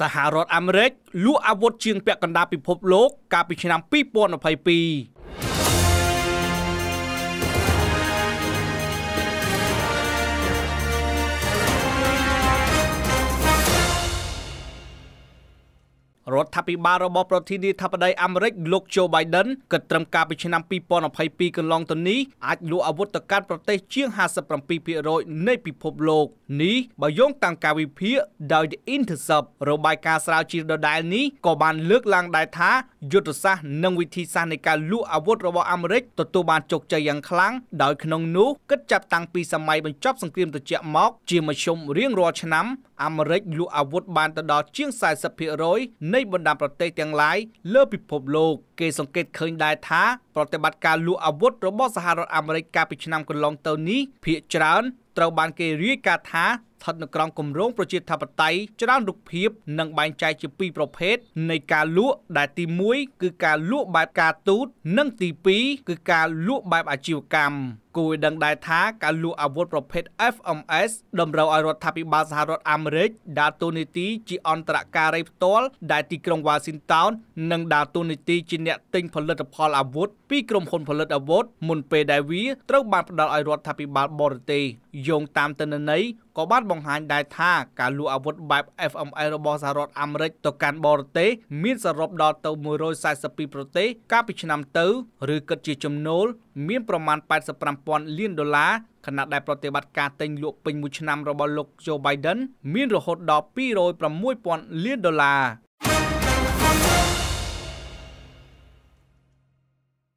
សហរដ្ឋអាមេរិកលក់អាវុធជាងពាក់កណ្ដាលពិភពលោកកាលពីឆ្នាំ2022រដ្ឋាភិបាលរបស់ប្រធានាធិបតីអាមេរិកលោក Joe Biden ក៏ត្រឹមកាលពីឆ្នាំ2022កន្លងទៅនេះអាចលក់អាវុធទៅកាន់ប្រទេសជាង57%នៃពិភពលោក នេះបើយោងតាមការវិភាគដោយ The Intercept របាយការណ៍ស្រាវជ្រាវដដែលនេះក៏បានលើកឡើងដែរថាយុទ្ធសាស្ត្រនិងវិធីសាស្ត្រនៃការលក់អាវុធរបស់អាមេរិកទទួលបានជោគជ័យយ៉ាងខ្លាំងដោយក្នុងនោះគិតចាប់តាំងពីសម័យបញ្ចប់សង្គ្រាមត្រជាក់មក ជាមធ្យមរៀងរាល់ឆ្នាំអាមេរិកលក់អាវុធបានទៅដល់ជាង40%នៃបណ្ដាប្រទេសទាំងឡាយលើពិភពលោកគេសង្កេតឃើញដែរថាប្រតិបត្តិការលួចអាវុធរបស់សហរដ្ឋអាមេរិកកាលពីឆ្នាំកន្លងទៅនេះភាគច្រើនត្រូវបានគេរាយការណ៍ថាស្ថិតនៅក្រោមគម្រោងប្រជាធិបតេយ្យច្រើនរូបភាពនិងបែងចែកជាពីរប្រភេទនៃការលក់ដែលទី1គឺការលក់បែបការទូត និងទី2គឺការលក់បែបអាជីវកម្មគួរឲ្យដឹងដែរថាការលក់អាវុធប្រភេទ FMS តម្រូវឲ្យរដ្ឋាភិបាលសហរដ្ឋអាមេរិកដើរតួនាទីជាអន្តរការីផ្ទាល់ដែលទីក្រុង Washington និងដើរតួនាទីជាអ្នកទិញផលិតផលអាវុធពីក្រុមហ៊ុនផលិតអាវុធមុនពេលដែលវាត្រូវបានផ្ដល់ឲ្យរដ្ឋាភិបាលបរទេសយោងតាមទិន្នន័យក៏បានបង្ហាញដែរថាការលក់អាវុធបែប FML របស់សហរដ្ឋអាមេរិកទៅកាន់បរទេសមានសរុបដល់ទៅ142ប្រទេសកាលពីឆ្នាំទៅឬគិតជាចំនួនមានប្រមាណ85,000លានដុល្លារខណៈដែលប្រតិបត្តិការទិញលក់ពេញមួយឆ្នាំរបស់លោក Joe Biden មានរហូតដល់206,000លានដុល្លារ។